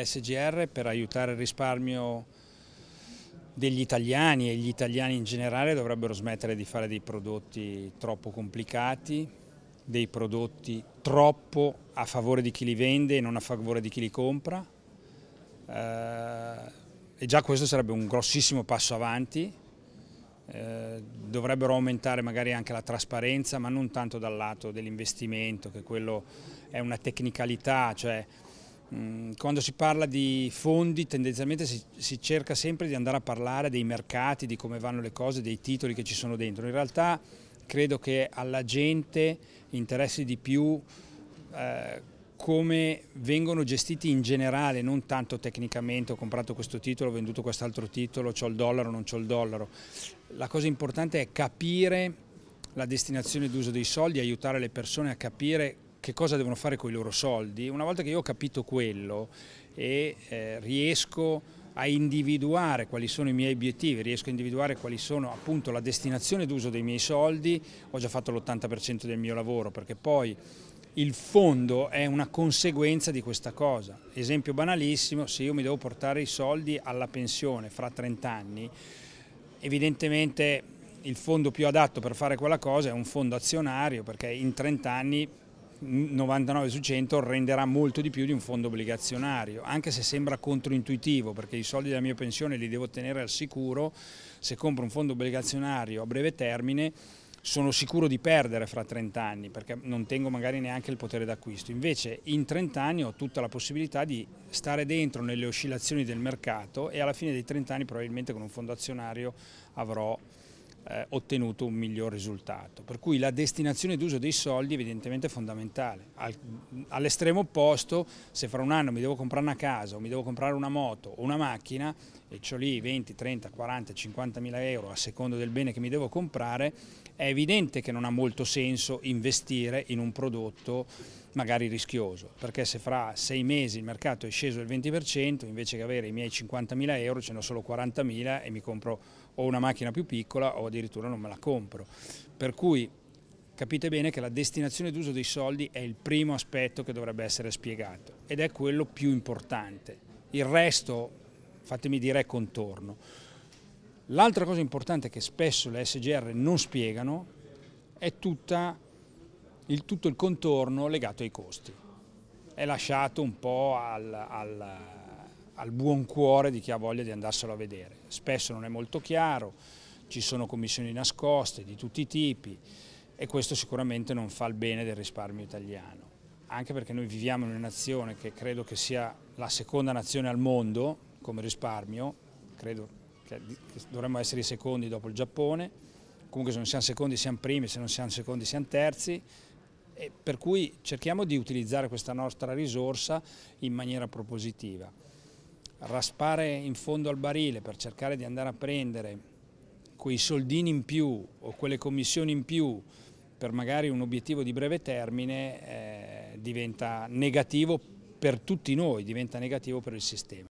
SGR per aiutare il risparmio degli italiani e gli italiani in generale dovrebbero smettere di fare dei prodotti troppo complicati, dei prodotti troppo a favore di chi li vende e non a favore di chi li compra. Eh, e già questo sarebbe un grossissimo passo avanti. Eh, dovrebbero aumentare magari anche la trasparenza, ma non tanto dal lato dell'investimento, che quello è una tecnicalità, cioè Mm, quando si parla di fondi tendenzialmente si, si, cerca sempre di andare a parlare dei mercati, di come vanno le cose, dei titoli che ci sono dentro. In realtà credo che alla gente interessi di più eh, come vengono gestiti in generale, non tanto tecnicamente ho comprato questo titolo, ho venduto quest'altro titolo, ho il dollaro, non ho il dollaro. La cosa importante è capire la destinazione d'uso dei soldi, aiutare le persone a capire che cosa devono fare con i loro soldi, una volta che io ho capito quello e eh, riesco a individuare quali sono i miei obiettivi, riesco a individuare quali sono appunto la destinazione d'uso dei miei soldi, ho già fatto l'80% del mio lavoro perché poi il fondo è una conseguenza di questa cosa. Esempio banalissimo, se io mi devo portare i soldi alla pensione fra 30 anni, evidentemente il fondo più adatto per fare quella cosa è un fondo azionario perché in 30 anni 99 su 100 renderà molto di più di un fondo obbligazionario, anche se sembra controintuitivo perché i soldi della mia pensione li devo tenere al sicuro, se compro un fondo obbligazionario a breve termine sono sicuro di perdere fra 30 anni perché non tengo magari neanche il potere d'acquisto, invece in 30 anni ho tutta la possibilità di stare dentro nelle oscillazioni del mercato e alla fine dei 30 anni probabilmente con un fondo azionario avrò eh, ottenuto un miglior risultato. Per cui la destinazione d'uso dei soldi evidentemente è fondamentale. Al, all'estremo opposto, se fra un anno mi devo comprare una casa o mi devo comprare una moto o una macchina e ho lì 20, 30, 40, 50 mila euro a seconda del bene che mi devo comprare, è evidente che non ha molto senso investire in un prodotto magari rischioso, perché se fra sei mesi il mercato è sceso del 20%, invece che avere i miei 50.000 euro ce ne ho solo 40.000 e mi compro o una macchina più piccola o addirittura non me la compro. Per cui capite bene che la destinazione d'uso dei soldi è il primo aspetto che dovrebbe essere spiegato ed è quello più importante. Il resto, fatemi dire, è contorno. L'altra cosa importante che spesso le SGR non spiegano è tutta il, tutto il contorno legato ai costi. È lasciato un po' al, al, al buon cuore di chi ha voglia di andarselo a vedere. Spesso non è molto chiaro, ci sono commissioni nascoste di tutti i tipi e questo sicuramente non fa il bene del risparmio italiano. Anche perché noi viviamo in una nazione che credo che sia la seconda nazione al mondo come risparmio, credo che dovremmo essere i secondi dopo il Giappone, comunque se non siamo secondi siamo primi, se non siamo secondi siamo terzi, e per cui cerchiamo di utilizzare questa nostra risorsa in maniera propositiva. Raspare in fondo al barile per cercare di andare a prendere quei soldini in più o quelle commissioni in più per magari un obiettivo di breve termine eh, diventa negativo per tutti noi, diventa negativo per il sistema.